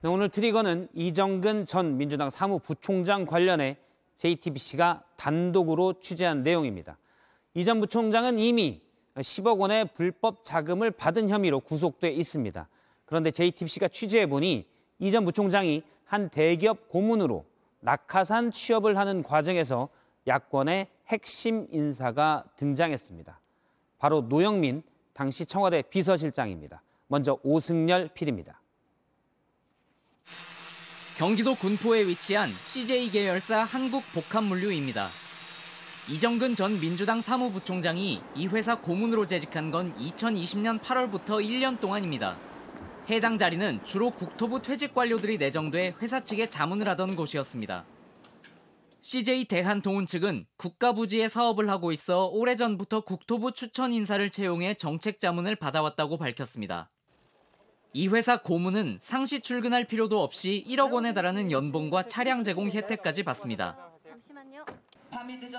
네, 오늘 트리거는 이정근 전 민주당 사무부총장 관련해 JTBC가 단독으로 취재한 내용입니다. 이 전 부총장은 이미 10억 원의 불법 자금을 받은 혐의로 구속돼 있습니다. 그런데 JTBC가 취재해보니 이 전 부총장이 한 대기업 고문으로 낙하산 취업을 하는 과정에서 야권의 핵심 인사가 등장했습니다. 바로 노영민 당시 청와대 비서실장입니다. 먼저 오승열 필입니다. 경기도 군포에 위치한 CJ 계열사 한국복합물류입니다. 이정근 전 민주당 사무부총장이 이 회사 고문으로 재직한 건 2020년 8월부터 1년 동안입니다. 해당 자리는 주로 국토부 퇴직 관료들이 내정돼 회사 측에 자문을 하던 곳이었습니다. CJ 대한통운 측은 국가 부지에 사업을 하고 있어 오래전부터 국토부 추천 인사를 채용해 정책 자문을 받아왔다고 밝혔습니다. 이 회사 고문은 상시 출근할 필요도 없이 1억 원에 달하는 연봉과 차량 제공 혜택까지 받습니다.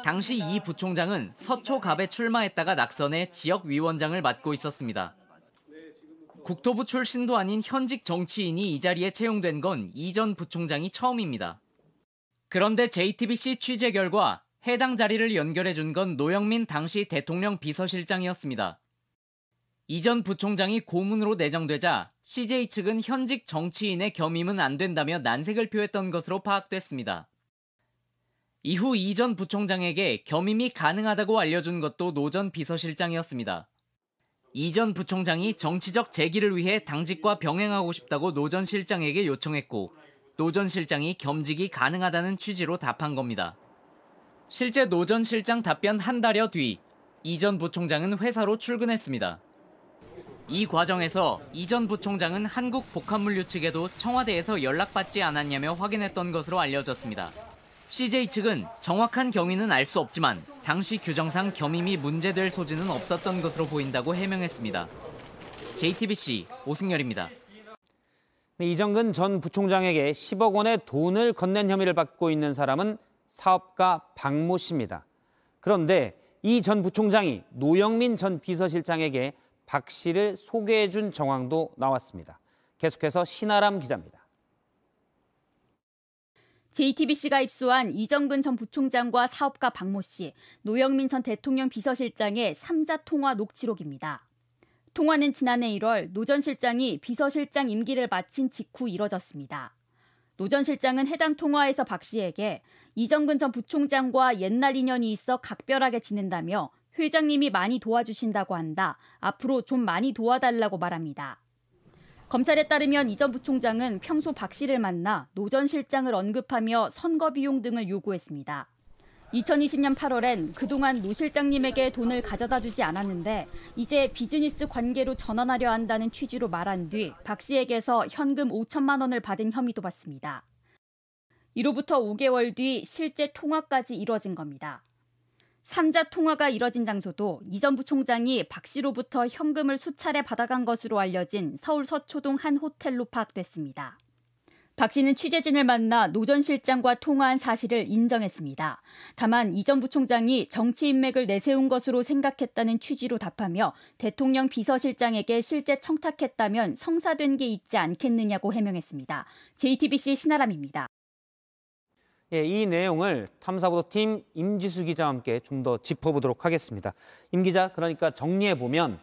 당시 이 부총장은 서초갑에 출마했다가 낙선해 지역위원장을 맡고 있었습니다. 국토부 출신도 아닌 현직 정치인이 이 자리에 채용된 건 이 전 부총장이 처음입니다. 그런데 JTBC 취재 결과 해당 자리를 연결해 준 건 노영민 당시 대통령 비서실장이었습니다. 이전 부총장이 고문으로 내정되자 CJ 측은 현직 정치인의 겸임은 안 된다며 난색을 표했던 것으로 파악됐습니다. 이후 이 전 부총장에게 겸임이 가능하다고 알려준 것도 노전 비서실장이었습니다. 이 전 부총장이 정치적 재기를 위해 당직과 병행하고 싶다고 노전 실장에게 요청했고 노전 실장이 겸직이 가능하다는 취지로 답한 겁니다. 실제 노전 실장 답변 한 달여 뒤 이 전 부총장은 회사로 출근했습니다. 이 과정에서 이 전 부총장은 한국복합물류 측에도 청와대에서 연락받지 않았냐며 확인했던 것으로 알려졌습니다. CJ 측은 정확한 경위는 알 수 없지만 당시 규정상 겸임이 문제될 소지는 없었던 것으로 보인다고 해명했습니다. JTBC 오승열입니다. 네, 이정근 전 부총장에게 10억 원의 돈을 건넨 혐의를 받고 있는 사람은 사업가 박모 씨입니다. 그런데 이 전 부총장이 노영민 전 비서실장에게 박 씨를 소개해 준 정황도 나왔습니다. 계속해서 신아람 기자입니다. JTBC가 입수한 이정근 전 부총장과 사업가 박모 씨, 노영민 전 대통령 비서실장의 3자 통화 녹취록입니다. 통화는 지난해 1월 노전 실장이 비서실장 임기를 마친 직후 이뤄졌습니다. 노전 실장은 해당 통화에서 박 씨에게 이정근 전 부총장과 옛날 인연이 있어 각별하게 지낸다며 회장님이 많이 도와주신다고 한다. 앞으로 좀 많이 도와달라고 말합니다. 검찰에 따르면 이전 부총장은 평소 박 씨를 만나 노 전 실장을 언급하며 선거 비용 등을 요구했습니다. 2020년 8월엔 그동안 노 실장님에게 돈을 가져다 주지 않았는데 이제 비즈니스 관계로 전환하려 한다는 취지로 말한 뒤 박 씨에게서 현금 5천만 원을 받은 혐의도 받습니다. 이로부터 5개월 뒤 실제 통화까지 이뤄진 겁니다. 3자 통화가 이뤄진 장소도 이 전 부총장이 박 씨로부터 현금을 수차례 받아간 것으로 알려진 서울 서초동 한 호텔로 파악됐습니다. 박 씨는 취재진을 만나 노 전 실장과 통화한 사실을 인정했습니다. 다만 이 전 부총장이 정치 인맥을 내세운 것으로 생각했다는 취지로 답하며 대통령 비서실장에게 실제 청탁했다면 성사된 게 있지 않겠느냐고 해명했습니다. JTBC 신아람입니다. 예, 이 내용을 탐사보도팀 임지수 기자와 함께 좀 더 짚어보도록 하겠습니다. 임 기자, 그러니까 정리해보면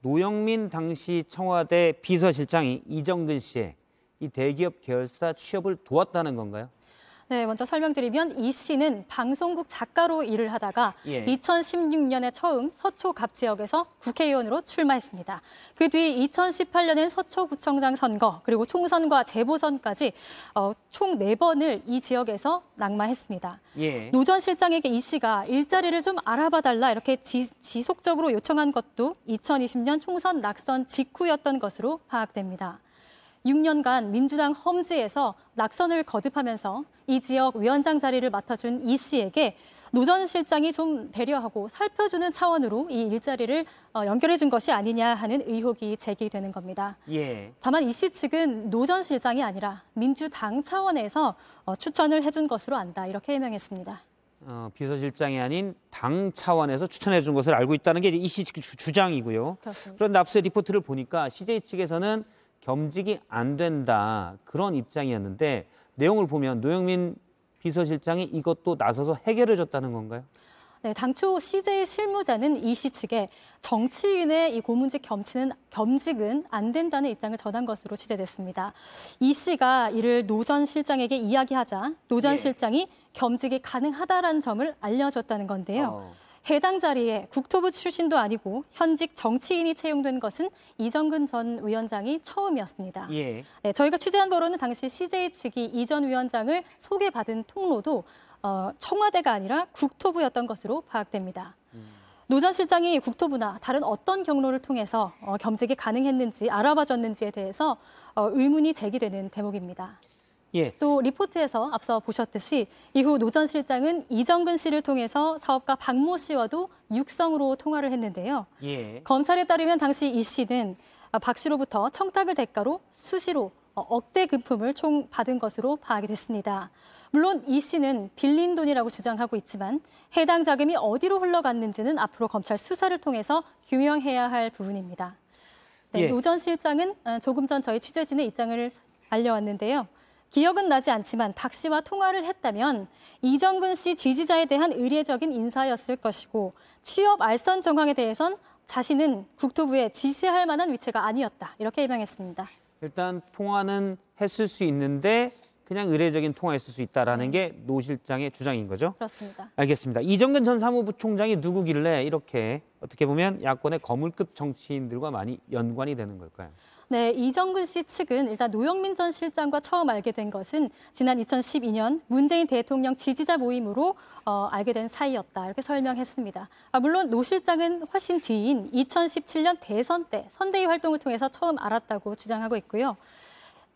노영민 당시 청와대 비서실장이 이정근 씨의 이 대기업 계열사 취업을 도왔다는 건가요? 네, 먼저 설명드리면 이 씨는 방송국 작가로 일을 하다가 예. 2016년에 처음 서초 갑 지역에서 국회의원으로 출마했습니다. 그 뒤 2018년엔 서초구청장 선거 그리고 총선과 재보선까지 어, 총 네번을이 지역에서 낙마했습니다. 예. 노전 실장에게 이 씨가 일자리를 좀 알아봐달라 이렇게 지, 지속적으로 요청한 것도 2020년 총선 낙선 직후였던 것으로 파악됩니다. 6년간 민주당 험지에서 낙선을 거듭하면서 이 지역 위원장 자리를 맡아준 이 씨에게 노전 실장이 좀 배려하고 살펴주는 차원으로 이 일자리를 어, 연결해 준 것이 아니냐 하는 의혹이 제기되는 겁니다. 예. 다만 이 씨 측은 노전 실장이 아니라 민주당 차원에서 어, 추천을 해준 것으로 안다 이렇게 해명했습니다. 어, 비서실장이 아닌 당 차원에서 추천해 준 것을 알고 있다는 게 이씨 주장이고요. 그렇습니다. 그런 납세 리포트를 보니까 CJ 측에서는 겸직이 안 된다 그런 입장이었는데 내용을 보면 노영민 비서실장이 이것도 나서서 해결해 줬다는 건가요? 네, 당초 CJ 실무자는 이 씨 측에 정치인의 이 고문직 겸치는, 겸직은 안 된다는 입장을 전한 것으로 취재됐습니다. 이 씨가 이를 노전 실장에게 이야기하자 노전 예. 실장이 겸직이 가능하다라는 점을 알려줬다는 건데요. 어. 해당 자리에 국토부 출신도 아니고 현직 정치인이 채용된 것은 이정근 전 위원장이 처음이었습니다. 예. 네, 저희가 취재한 바로는 당시 CJ 측이 이 전 위원장을 소개받은 통로도 어, 청와대가 아니라 국토부였던 것으로 파악됩니다. 음. 노전 실장이 국토부나 다른 어떤 경로를 통해서 어, 겸직이 가능했는지 알아봐줬는지에 대해서 어, 의문이 제기되는 대목입니다. 예. 또 리포트에서 앞서 보셨듯이 이후 노전 실장은 이정근 씨를 통해서 사업가 박모 씨와도 육성으로 통화를 했는데요. 예. 검찰에 따르면 당시 이 씨는 아, 박 씨로부터 청탁을 대가로 수시로 어, 억대 금품을 총 받은 것으로 파악이 됐습니다. 물론 이 씨는 빌린 돈이라고 주장하고 있지만 해당 자금이 어디로 흘러갔는지는 앞으로 검찰 수사를 통해서 규명해야 할 부분입니다. 네, 예. 노전 실장은 어, 조금 전 저희 취재진의 입장을 알려왔는데요. 기억은 나지 않지만 박 씨와 통화를 했다면 이정근 씨 지지자에 대한 의례적인 인사였을 것이고 취업 알선 정황에 대해선 자신은 국토부에 지시할 만한 위치가 아니었다. 이렇게 해명했습니다. 일단 통화는 했을 수 있는데 그냥 의례적인 통화였을 수 있다라는 네. 게노 실장의 주장인 거죠? 그렇습니다. 알겠습니다. 이정근 전 사무부총장이 누구길래 이렇게 어떻게 보면 야권의 거물급 정치인들과 많이 연관이 되는 걸까요? 네, 이정근 씨 측은 일단 노영민 전 실장과 처음 알게 된 것은 지난 2012년 문재인 대통령 지지자 모임으로 어, 알게 된 사이였다. 이렇게 설명했습니다. 아, 물론 노 실장은 훨씬 뒤인 2017년 대선 때 선대위 활동을 통해서 처음 알았다고 주장하고 있고요.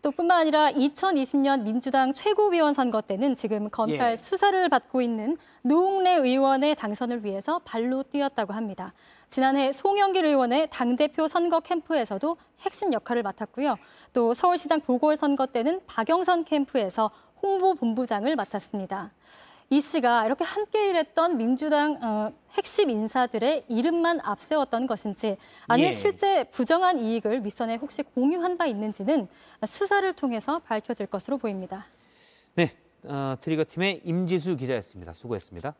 또 뿐만 아니라 2020년 민주당 최고위원 선거 때는 지금 검찰 예. 수사를 받고 있는 노웅래 의원의 당선을 위해서 발로 뛰었다고 합니다. 지난해 송영길 의원의 당대표 선거 캠프에서도 핵심 역할을 맡았고요. 또 서울시장 보궐선거 때는 박영선 캠프에서 홍보본부장을 맡았습니다. 이 씨가 이렇게 함께 일했던 민주당 어, 핵심 인사들의 이름만 앞세웠던 것인지 아니면 예. 실제 부정한 이익을 윗선에 혹시 공유한 바 있는지는 수사를 통해서 밝혀질 것으로 보입니다. 네, 어, 트리거 팀의 임지수 기자였습니다. 수고했습니다.